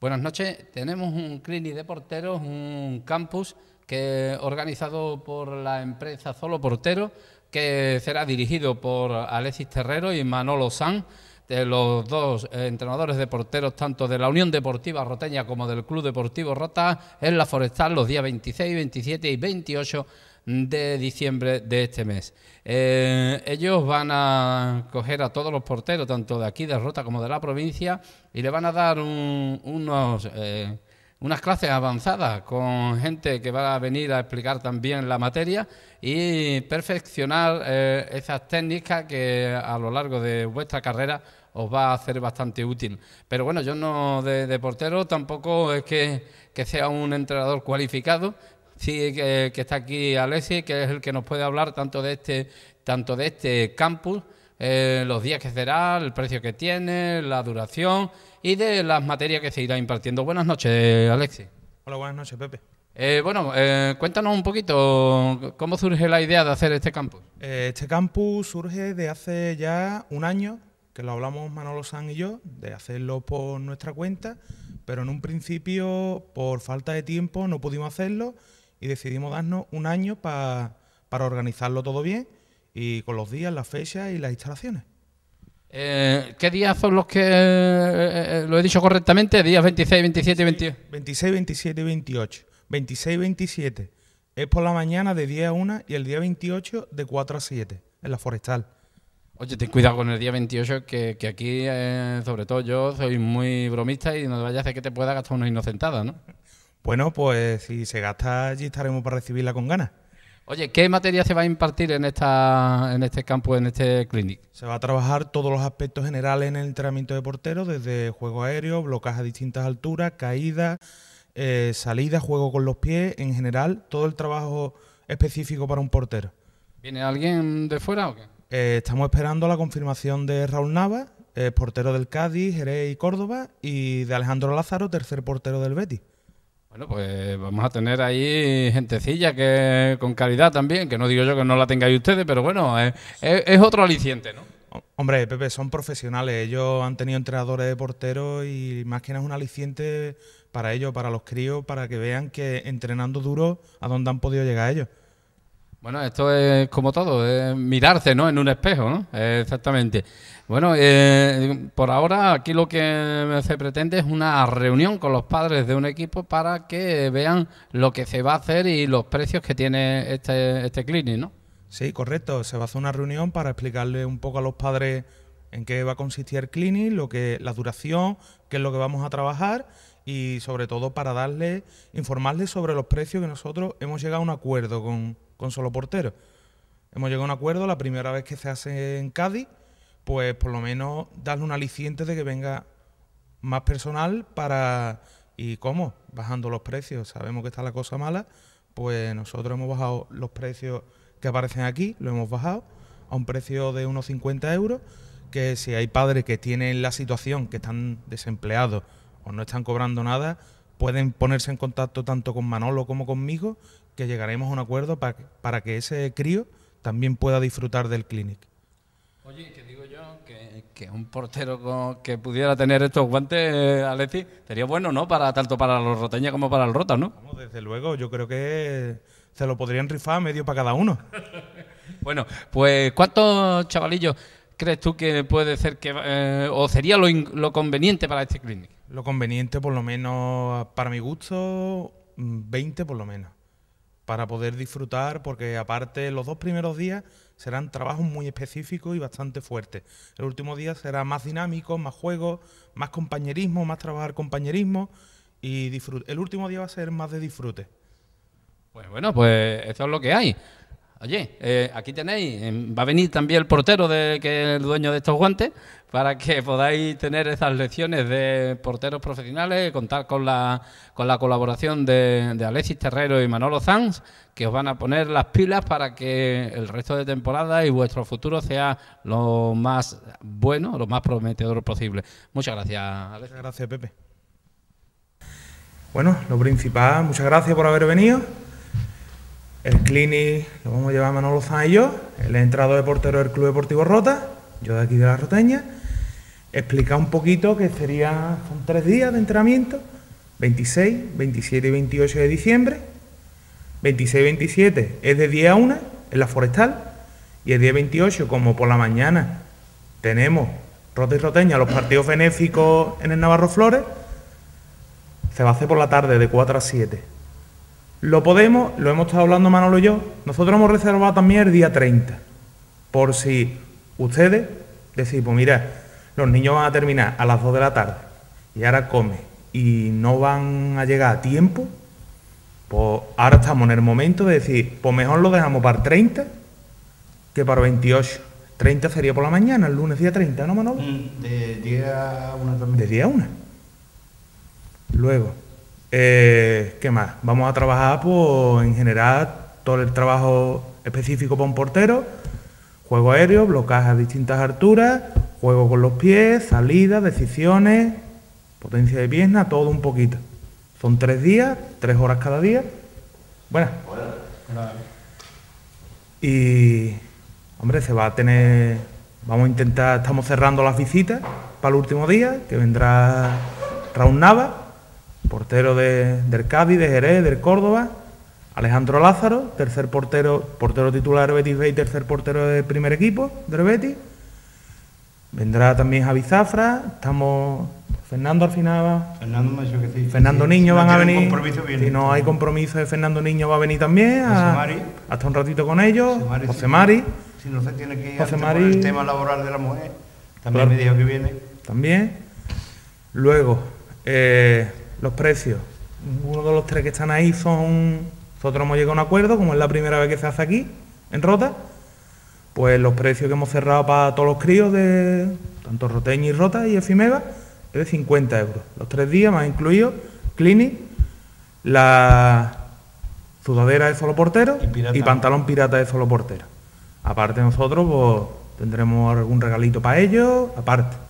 Buenas noches. Tenemos un clínico de porteros, un campus que organizado por la empresa Solo Portero, que será dirigido por Alexis Terrero y Manolo San, de los dos eh, entrenadores de porteros tanto de la Unión Deportiva Roteña como del Club Deportivo Rota en la Forestal los días 26, 27 y 28 de diciembre de este mes. Eh, ellos van a coger a todos los porteros, tanto de aquí, de Rota, como de la provincia, y le van a dar unos, eh, unas clases avanzadas con gente que va a venir a explicar también la materia y perfeccionar eh, esas técnicas que a lo largo de vuestra carrera os va a hacer bastante útil. Pero bueno, yo no de, de portero tampoco es que, que, sea un entrenador cualificado, sí, que, está aquí Alexis, que es el que nos puede hablar tanto de este, tanto de este campus, eh, los días que será, el precio que tiene, la duración y de las materias que se irá impartiendo. Buenas noches, Alexis. Hola, buenas noches, Pepe. Eh, bueno, eh, cuéntanos un poquito cómo surge la idea de hacer este campus. este campus surge de hace ya un año, que lo hablamos Manolo San y yo, de hacerlo por nuestra cuenta, pero en un principio, por falta de tiempo, no pudimos hacerlo y decidimos darnos un año para organizarlo todo bien y con los días, las fechas y las instalaciones. Eh, ¿Qué días son los que, eh, eh, lo he dicho correctamente, días 26, 27 y 28? 26, 27 y 28. 26 27 es por la mañana de 10 a 1 y el día 28 de 4 a 7 en la forestal. Oye, ten cuidado con el día 28, que, que aquí, sobre todo yo, soy muy bromista y no vayas a hacer que te pueda gastar una inocentada, ¿no? Bueno, pues si se gasta allí estaremos para recibirla con ganas. Oye, ¿qué materia se va a impartir en, esta, en este campo, en este clinic? Se va a trabajar todos los aspectos generales en el entrenamiento de porteros, desde juego aéreo, blocaje a distintas alturas, caída, eh, salida, juego con los pies, en general, todo el trabajo específico para un portero. ¿Viene alguien de fuera o qué? Eh, estamos esperando la confirmación de Raúl Nava, eh, portero del Cádiz, Jerez y Córdoba, y de Alejandro Lázaro, tercer portero del Betis. Bueno, pues vamos a tener ahí gentecilla que con calidad también, que no digo yo que no la tengáis ustedes, pero bueno, es, eh, eh, es otro aliciente, ¿no? Hombre, Pepe, son profesionales. Ellos han tenido entrenadores de porteros y más que nada es un aliciente para ellos, para los críos, para que vean que entrenando duro a dónde han podido llegar ellos. Bueno, esto es como todo, es mirarse ¿no? en un espejo, ¿no? Exactamente. Bueno, eh, por ahora aquí lo que se pretende es una reunión con los padres de un equipo para que vean lo que se va a hacer y los precios que tiene este, este clinic, ¿no? Sí, correcto. Se va a hacer una reunión para explicarle un poco a los padres en qué va a consistir el cleaning, lo que, la duración, qué es lo que vamos a trabajar y sobre todo para darle, informarles sobre los precios que nosotros hemos llegado a un acuerdo con, con Solo Portero. Hemos llegado a un acuerdo la primera vez que se hace en Cádiz, pues por lo menos darle un aliciente de que venga más personal para... ¿Y cómo? Bajando los precios. Sabemos que está la cosa mala, pues nosotros hemos bajado los precios que aparecen aquí, lo hemos bajado a un precio de unos 50 euros que si hay padres que tienen la situación, que están desempleados o no están cobrando nada, pueden ponerse en contacto tanto con Manolo como conmigo, que llegaremos a un acuerdo para, para que ese crío también pueda disfrutar del clinic. Oye, que digo yo que, un portero que pudiera tener estos guantes, eh, sería bueno, ¿no? Para tanto para los roteños como para el rota, ¿no? desde luego, yo creo que se lo podrían rifar medio para cada uno. bueno, pues ¿cuántos chavalillos crees tú que puede ser que, eh, o sería lo, conveniente para este clinic? Lo conveniente, por lo menos, para mi gusto, 20 mm, por lo menos, para poder disfrutar, porque aparte los dos primeros días serán trabajos muy específicos y bastante fuertes. El último día será más dinámico, más juegos, más compañerismo, más trabajar compañerismo y El último día va a ser más de disfrute. Pues bueno, pues eso es lo que hay oye, eh, aquí tenéis, em, va a venir también el portero de que es el dueño de estos guantes para que podáis tener esas lecciones de porteros profesionales, contar con la, con la colaboración de, de Alexis Terrero y Manolo Zanz, que os van a poner las pilas para que el resto de temporada y vuestro futuro sea lo más bueno, lo más prometedor posible. Muchas gracias, Alexis. Muchas gracias, Pepe. Bueno, lo principal, muchas gracias por haber venido. El clinic lo vamos a llevar Manolo Zan ...el yo. entrado de portero del Club Deportivo Rota, yo de aquí de La Roteña. Explicar un poquito que serían... tres días de entrenamiento, 26, 27 y 28 de diciembre. 26 y 27 es de 10 a 1 en la forestal. Y el día 28, como por la mañana, tenemos Rota y Roteña, los partidos benéficos en el Navarro Flores. Se va a hacer por la tarde, de 4 a 7. Lo podemos, lo hemos estado hablando Manolo y yo, nosotros hemos reservado también el día 30, por si ustedes decís, pues mira, los niños van a terminar a las 2 de la tarde y ahora come y no van a llegar a tiempo, pues ahora estamos en el momento de decir, pues mejor lo dejamos para el 30 que para el 28. 30 sería por la mañana, el lunes día 30, ¿no, Manolo? Mm, de 10 1 también. De 10 1. Luego, eh, ¿Qué más? Vamos a trabajar pues, en general todo el trabajo específico para un portero, juego aéreo, blocaje a distintas alturas, juego con los pies, salidas, decisiones, potencia de pierna, todo un poquito. Son tres días, tres horas cada día. Bueno. Y, hombre, se va a tener, vamos a intentar, estamos cerrando las visitas para el último día, que vendrá Raúl Nava portero de, del Cádiz, de Jerez, del Córdoba, Alejandro Lázaro, tercer portero, portero titular de Betis B y tercer portero del primer equipo de Betis. Vendrá también Javi Zafra, estamos Fernando Alfinaba. Fernando Fernando Niño van a venir. Si no hay compromiso de Fernando Niño va a venir también. A, hasta un ratito con ellos. José Mari. José Mari. Si no se tiene que ir José el tema laboral de la mujer. También me dijo que viene. También. Luego, eh, los precios. Uno de los tres que están ahí son... Nosotros hemos llegado a un acuerdo, como es la primera vez que se hace aquí, en Rota. Pues los precios que hemos cerrado para todos los críos de tanto Roteña y Rota y Efimega, es de 50 euros. Los tres días, más incluido clinic, la sudadera de solo portero y, pantalón pirata de solo portero. Aparte nosotros pues, tendremos algún regalito para ellos, aparte.